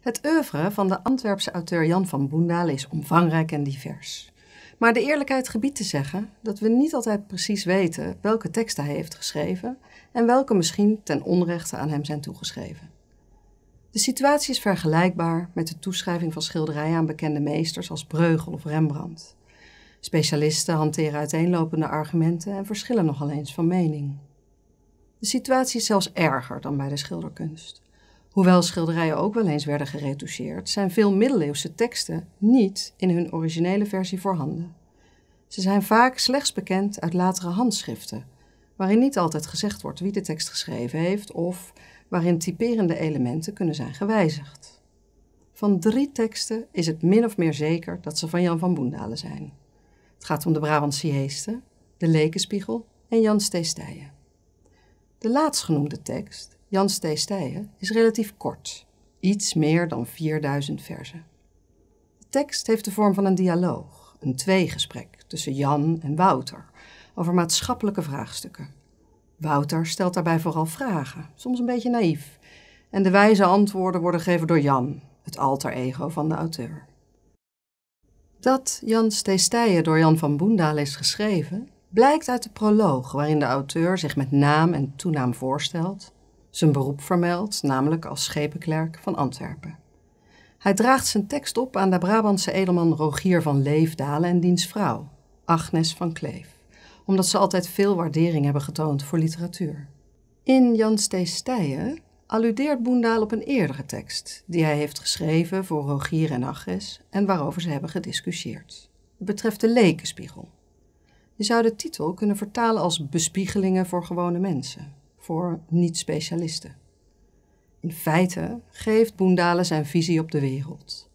Het oeuvre van de Antwerpse auteur Jan van Boendaal is omvangrijk en divers. Maar de eerlijkheid gebiedt te zeggen dat we niet altijd precies weten welke teksten hij heeft geschreven en welke misschien ten onrechte aan hem zijn toegeschreven. De situatie is vergelijkbaar met de toeschrijving van schilderijen aan bekende meesters als Breugel of Rembrandt. Specialisten hanteren uiteenlopende argumenten en verschillen nogal eens van mening. De situatie is zelfs erger dan bij de schilderkunst. Hoewel schilderijen ook wel eens werden geretoucheerd, zijn veel middeleeuwse teksten niet in hun originele versie voorhanden. Ze zijn vaak slechts bekend uit latere handschriften, waarin niet altijd gezegd wordt wie de tekst geschreven heeft of waarin typerende elementen kunnen zijn gewijzigd. Van drie teksten is het min of meer zeker dat ze van Jan van Boendalen zijn. Het gaat om de Brabantse Heeste, de Lekenspiegel en Jan Steestijen. De laatstgenoemde tekst Jan Steestijen is relatief kort, iets meer dan 4000 verzen. De tekst heeft de vorm van een dialoog, een tweegesprek tussen Jan en Wouter over maatschappelijke vraagstukken. Wouter stelt daarbij vooral vragen, soms een beetje naïef, en de wijze antwoorden worden gegeven door Jan, het alter ego van de auteur. Dat Jan Steestijen door Jan van Boendaal is geschreven, blijkt uit de proloog waarin de auteur zich met naam en toenaam voorstelt zijn beroep vermeld, namelijk als schepenklerk van Antwerpen. Hij draagt zijn tekst op aan de Brabantse edelman Rogier van Leefdalen en diens vrouw, Agnes van Kleef, omdat ze altijd veel waardering hebben getoond voor literatuur. In Jan Steijen alludeert Boendaal op een eerdere tekst die hij heeft geschreven voor Rogier en Agnes en waarover ze hebben gediscussieerd. Het betreft de lekenspiegel. Je zou de titel kunnen vertalen als Bespiegelingen voor gewone mensen voor niet-specialisten. In feite geeft Boendalen zijn visie op de wereld.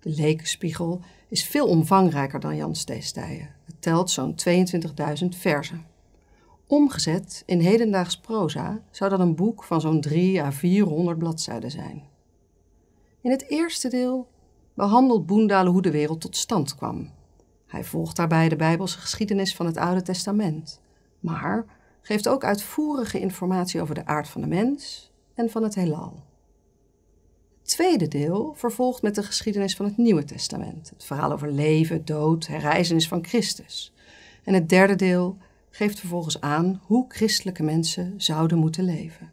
De lekenspiegel is veel omvangrijker dan Jan Steestijen. Het telt zo'n 22.000 verzen. Omgezet in hedendaags proza zou dat een boek van zo'n 3 à 400 bladzijden zijn. In het eerste deel behandelt Boendalen hoe de wereld tot stand kwam. Hij volgt daarbij de Bijbelse geschiedenis van het Oude Testament, maar geeft ook uitvoerige informatie over de aard van de mens en van het heelal. Het tweede deel vervolgt met de geschiedenis van het Nieuwe Testament, het verhaal over leven, dood, herrijzenis van Christus. En het derde deel geeft vervolgens aan hoe christelijke mensen zouden moeten leven.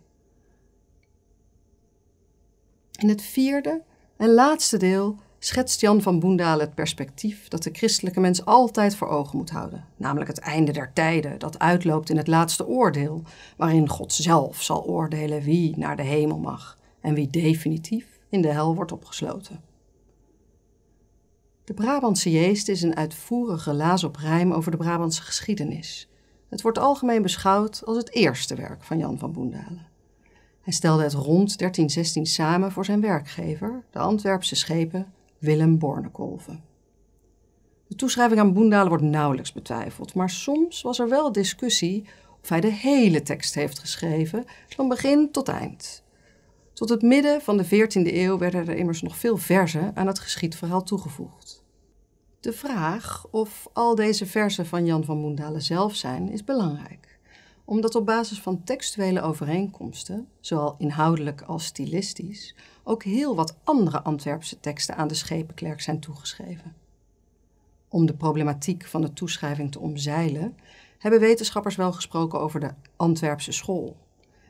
In het vierde en laatste deel schetst Jan van Boendalen het perspectief dat de christelijke mens altijd voor ogen moet houden, namelijk het einde der tijden dat uitloopt in het laatste oordeel, waarin God zelf zal oordelen wie naar de hemel mag en wie definitief in de hel wordt opgesloten. De Brabantse Jeest is een uitvoerige laas op rijm over de Brabantse geschiedenis. Het wordt algemeen beschouwd als het eerste werk van Jan van Boendalen. Hij stelde het rond 1316 samen voor zijn werkgever, de Antwerpse schepen Willem Bornekolven. De toeschrijving aan Boendalen wordt nauwelijks betwijfeld, maar soms was er wel discussie of hij de hele tekst heeft geschreven, van begin tot eind. Tot het midden van de 14e eeuw werden er immers nog veel verzen aan het geschiedverhaal toegevoegd. De vraag of al deze versen van Jan van Boendalen zelf zijn, is belangrijk omdat op basis van textuele overeenkomsten, zowel inhoudelijk als stilistisch, ook heel wat andere Antwerpse teksten aan de schepenklerk zijn toegeschreven. Om de problematiek van de toeschrijving te omzeilen, hebben wetenschappers wel gesproken over de Antwerpse school.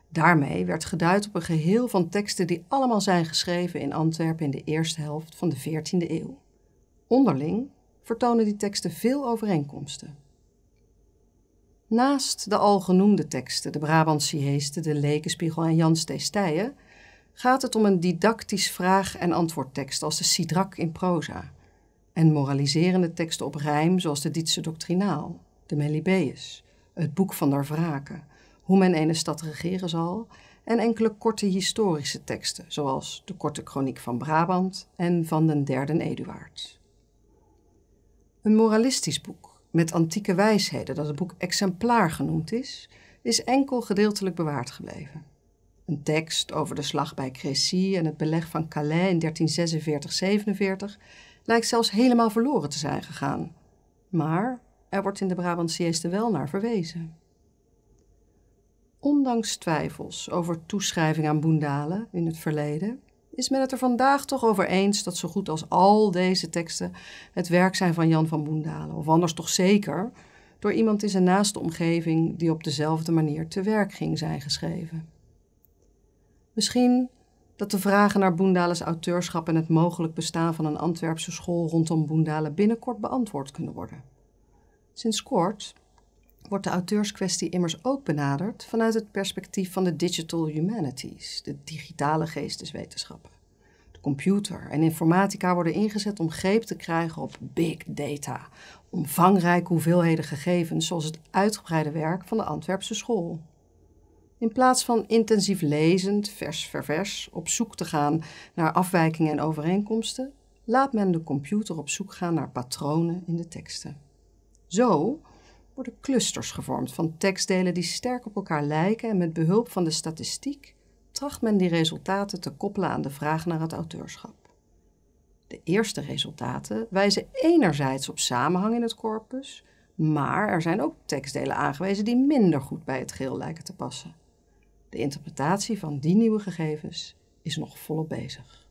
Daarmee werd geduid op een geheel van teksten die allemaal zijn geschreven in Antwerpen in de eerste helft van de 14e eeuw. Onderling vertonen die teksten veel overeenkomsten. Naast de al genoemde teksten, de Brabantse Heesten, de Lekenspiegel en de Steestijen, gaat het om een didactisch vraag- en antwoordtekst als de Sidrak in proza en moraliserende teksten op rijm zoals de Dietse Doctrinaal, de Melibeus, het Boek van der Wraken, Hoe men ene stad regeren zal en enkele korte historische teksten zoals de Korte Chroniek van Brabant en van den Derden Eduard. Een moralistisch boek met antieke wijsheden, dat het boek exemplaar genoemd is, is enkel gedeeltelijk bewaard gebleven. Een tekst over de slag bij Crécy en het beleg van Calais in 1346-47 lijkt zelfs helemaal verloren te zijn gegaan. Maar er wordt in de Brabantse wel naar verwezen. Ondanks twijfels over toeschrijving aan Boendalen in het verleden, is men het er vandaag toch over eens dat zo goed als al deze teksten het werk zijn van Jan van Boendalen, of anders toch zeker door iemand in zijn naaste omgeving die op dezelfde manier te werk ging zijn geschreven. Misschien dat de vragen naar Boendales auteurschap en het mogelijk bestaan van een Antwerpse school rondom Boendalen binnenkort beantwoord kunnen worden. Sinds kort wordt de auteurskwestie immers ook benaderd vanuit het perspectief van de digital humanities, de digitale geesteswetenschappen. De computer en informatica worden ingezet om greep te krijgen op big data, omvangrijke hoeveelheden gegevens, zoals het uitgebreide werk van de Antwerpse school. In plaats van intensief lezend, vers ver vers, op zoek te gaan naar afwijkingen en overeenkomsten, laat men de computer op zoek gaan naar patronen in de teksten. Zo worden clusters gevormd van tekstdelen die sterk op elkaar lijken en met behulp van de statistiek tracht men die resultaten te koppelen aan de vraag naar het auteurschap. De eerste resultaten wijzen enerzijds op samenhang in het corpus, maar er zijn ook tekstdelen aangewezen die minder goed bij het geheel lijken te passen. De interpretatie van die nieuwe gegevens is nog volop bezig.